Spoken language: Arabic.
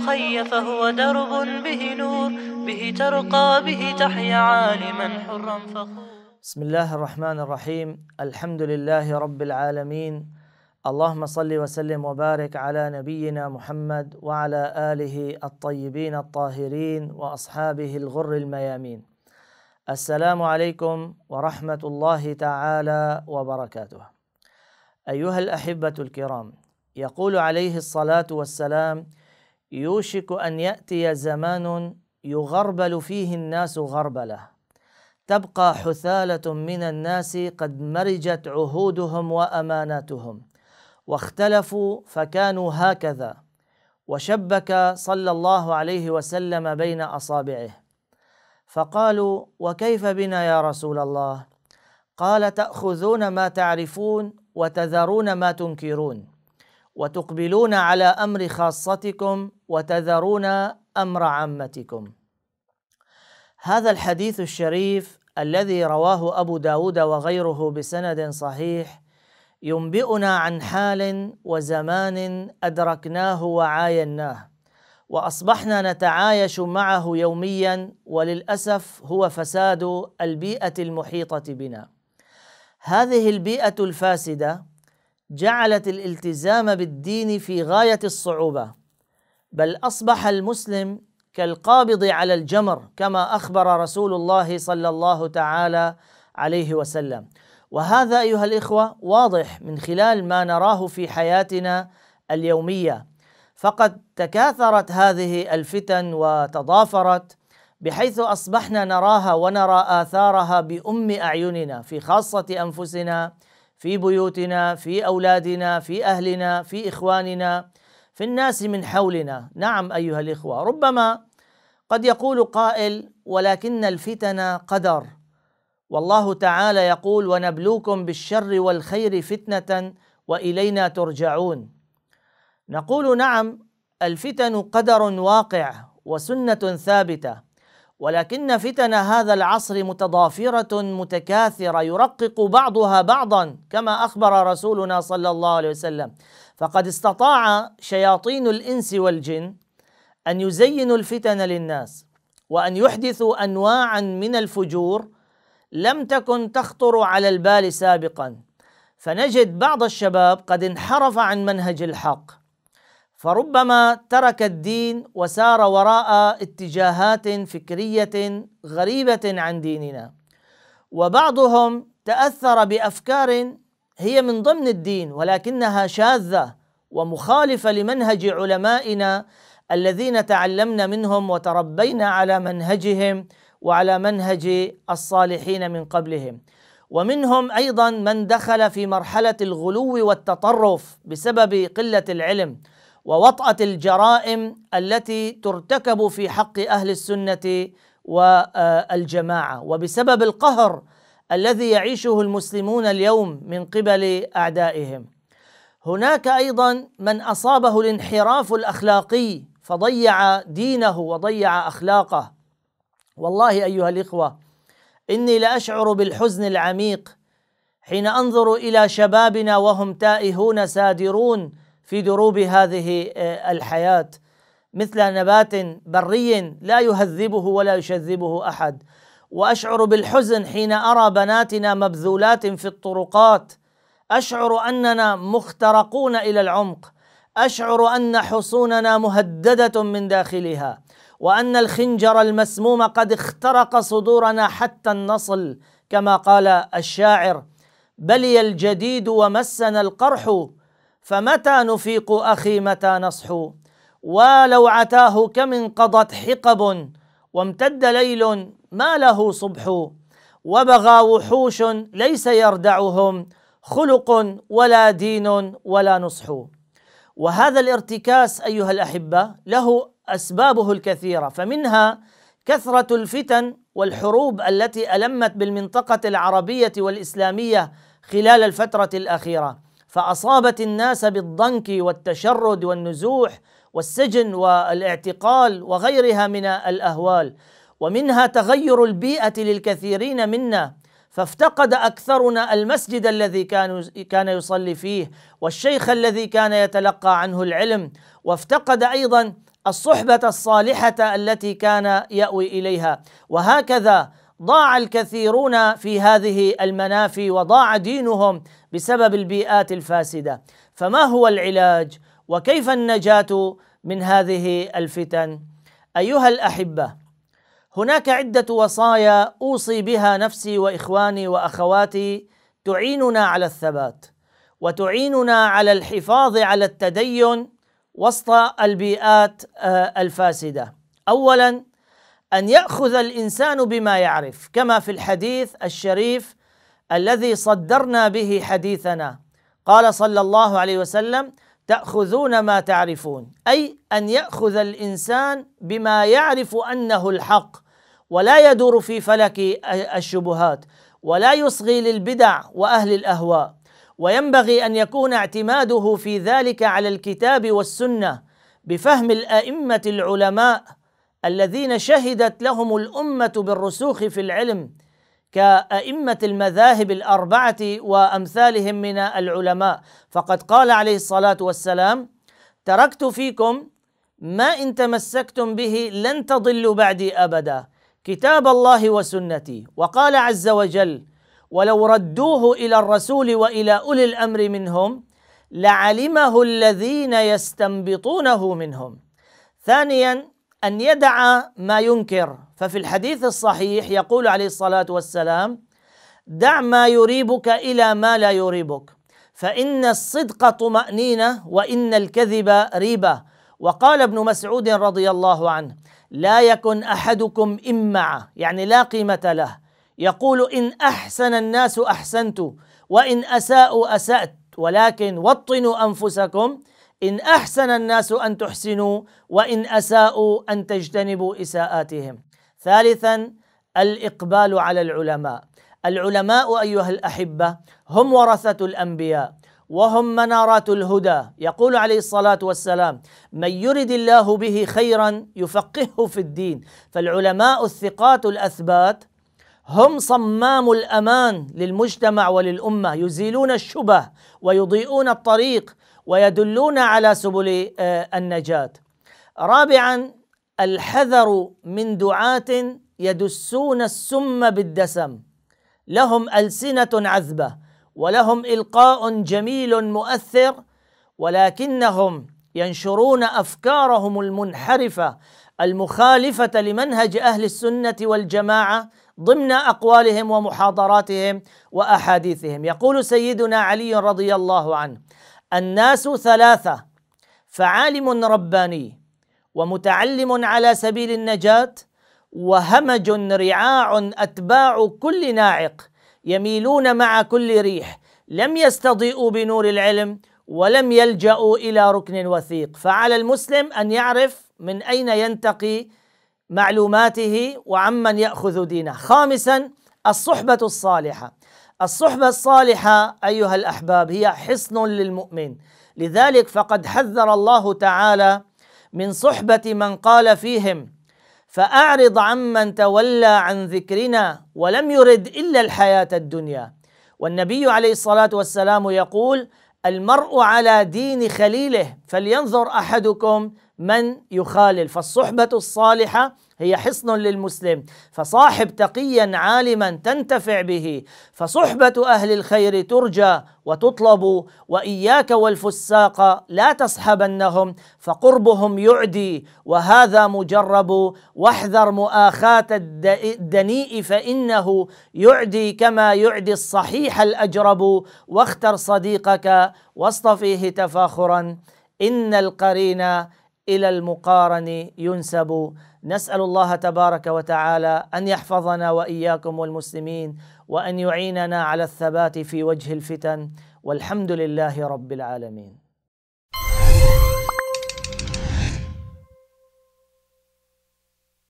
خي فهو درب به نور به ترقى به تحيا عالما حرا فخور بسم الله الرحمن الرحيم الحمد لله رب العالمين اللهم صل وسلم وبارك على نبينا محمد وعلى آله الطيبين الطاهرين وأصحابه الغر الميامين السلام عليكم ورحمة الله تعالى وبركاته أيها الأحبة الكرام يقول عليه الصلاة والسلام يوشك ان ياتي زمان يغربل فيه الناس غربله تبقى حثاله من الناس قد مرجت عهودهم واماناتهم واختلفوا فكانوا هكذا وشبك صلى الله عليه وسلم بين اصابعه فقالوا وكيف بنا يا رسول الله قال تاخذون ما تعرفون وتذرون ما تنكرون وتقبلون على امر خاصتكم وتذرون امر عامتكم هذا الحديث الشريف الذي رواه ابو داود وغيره بسند صحيح ينبئنا عن حال وزمان ادركناه وعايناه واصبحنا نتعايش معه يوميا وللاسف هو فساد البيئه المحيطه بنا هذه البيئه الفاسده جعلت الالتزام بالدين في غايه الصعوبه بل اصبح المسلم كالقابض على الجمر كما اخبر رسول الله صلى الله تعالى عليه وسلم وهذا ايها الاخوه واضح من خلال ما نراه في حياتنا اليوميه فقد تكاثرت هذه الفتن وتضافرت بحيث اصبحنا نراها ونرى اثارها بام اعيننا في خاصه انفسنا في بيوتنا في اولادنا في اهلنا في اخواننا في الناس من حولنا نعم ايها الاخوه ربما قد يقول قائل ولكن الفتن قدر والله تعالى يقول ونبلوكم بالشر والخير فتنه والينا ترجعون نقول نعم الفتن قدر واقع وسنه ثابته ولكن فتن هذا العصر متضافرة متكاثرة يرقق بعضها بعضا كما أخبر رسولنا صلى الله عليه وسلم فقد استطاع شياطين الإنس والجن أن يزينوا الفتن للناس وأن يحدثوا أنواعا من الفجور لم تكن تخطر على البال سابقا فنجد بعض الشباب قد انحرف عن منهج الحق فربما ترك الدين وسار وراء اتجاهات فكريه غريبه عن ديننا وبعضهم تاثر بافكار هي من ضمن الدين ولكنها شاذه ومخالفه لمنهج علمائنا الذين تعلمنا منهم وتربينا على منهجهم وعلى منهج الصالحين من قبلهم ومنهم ايضا من دخل في مرحله الغلو والتطرف بسبب قله العلم ووطأة الجرائم التي ترتكب في حق أهل السنة والجماعة وبسبب القهر الذي يعيشه المسلمون اليوم من قبل أعدائهم هناك أيضا من أصابه الانحراف الأخلاقي فضيع دينه وضيع أخلاقه والله أيها الإخوة إني لأشعر بالحزن العميق حين أنظر إلى شبابنا وهم تائهون سادرون في دروب هذه آه، الحياه مثل نبات بري لا يهذبه ولا يشذبه احد واشعر بالحزن حين ارى بناتنا مبذولات في الطرقات اشعر اننا مخترقون الى العمق اشعر ان حصوننا مهدده من داخلها وان الخنجر المسموم قد اخترق صدورنا حتى النصل كما قال الشاعر بلي الجديد ومسنا القرح فمتى نفيق أخي متى نصحو ولو عتاه كم انقضت حقب وامتد ليل ما له صبح وبغى وحوش ليس يردعهم خلق ولا دين ولا نصح وهذا الارتكاس أيها الأحبة له أسبابه الكثيرة فمنها كثرة الفتن والحروب التي ألمت بالمنطقة العربية والإسلامية خلال الفترة الأخيرة فأصابت الناس بالضنك والتشرد والنزوح والسجن والاعتقال وغيرها من الأهوال ومنها تغير البيئة للكثيرين منا فافتقد اكثرنا المسجد الذي كان كان يصلي فيه والشيخ الذي كان يتلقى عنه العلم وافتقد ايضا الصحبه الصالحه التي كان ياوي اليها وهكذا ضاع الكثيرون في هذه المنافي وضاع دينهم بسبب البيئات الفاسده فما هو العلاج وكيف النجاه من هذه الفتن ايها الاحبه هناك عده وصايا اوصي بها نفسي واخواني واخواتي تعيننا على الثبات وتعيننا على الحفاظ على التدين وسط البيئات آه، الفاسده اولا ان ياخذ الانسان بما يعرف كما في الحديث الشريف الذي صدرنا به حديثنا قال صلى الله عليه وسلم تاخذون ما تعرفون اي ان ياخذ الانسان بما يعرف انه الحق ولا يدور في فلك الشبهات ولا يصغي للبدع واهل الاهواء وينبغي ان يكون اعتماده في ذلك على الكتاب والسنه بفهم الائمه العلماء الذين شهدت لهم الامه بالرسوخ في العلم كأئمة المذاهب الأربعة وأمثالهم من العلماء فقد قال عليه الصلاة والسلام تركت فيكم ما إن تمسكتم به لن تضلوا بعدي أبدا كتاب الله وسنتي وقال عز وجل ولو ردوه إلى الرسول وإلى أولي الأمر منهم لعلمه الذين يستنبطونه منهم ثانيا أن يدع ما ينكر ففي الحديث الصحيح يقول عليه الصلاة والسلام دع ما يريبك إلى ما لا يريبك فإن الصدق طمأنينة وإن الكذب ريبة وقال ابن مسعود رضي الله عنه لا يكن أحدكم إمعة يعني لا قيمة له يقول إن أحسن الناس أحسنت وإن أساءوا أسأت ولكن وطنوا أنفسكم إن أحسن الناس أن تحسنوا وإن أساءوا أن تجتنبوا إساءاتهم ثالثا الإقبال على العلماء العلماء أيها الأحبة هم ورثة الأنبياء وهم منارات الهدى يقول عليه الصلاة والسلام من يرد الله به خيرا يفقهه في الدين فالعلماء الثقات الأثبات هم صمام الأمان للمجتمع وللأمة يزيلون الشبه ويضيئون الطريق ويدلون على سبل آه، النجاة رابعا الحذر من دعاة يدسون السم بالدسم لهم ألسنة عذبة ولهم إلقاء جميل مؤثر ولكنهم ينشرون أفكارهم المنحرفة المخالفة لمنهج أهل السنة والجماعة ضمن أقوالهم ومحاضراتهم وأحاديثهم يقول سيدنا علي رضي الله عنه الناس ثلاثة فعالم رباني ومتعلم على سبيل النجاة وهمج رعاع أتباع كل ناعق يميلون مع كل ريح لم يستضيئوا بنور العلم ولم يلجأوا إلى ركن وثيق فعلى المسلم أن يعرف من أين ينتقي معلوماته وعمن يأخذ دينه خامسا الصحبة الصالحة الصحبة الصالحة أيها الأحباب هي حصن للمؤمن لذلك فقد حذر الله تعالى من صحبة من قال فيهم فأعرض عمن تولى عن ذكرنا ولم يرد إلا الحياة الدنيا والنبي عليه الصلاة والسلام يقول المرء على دين خليله فلينظر أحدكم من يخالل فالصحبة الصالحة هي حصن للمسلم فصاحب تقيا عالما تنتفع به فصحبة أهل الخير ترجى وتطلب وإياك والفساق لا تصحبنهم فقربهم يعدي وهذا مجرب واحذر مؤاخاة الدنيء فإنه يعدي كما يعدي الصحيح الأجرب واختر صديقك واصطفيه تفاخرا إن القرين إلى المقارن ينسب نسأل الله تبارك وتعالى أن يحفظنا وإياكم والمسلمين وأن يعيننا على الثبات في وجه الفتن والحمد لله رب العالمين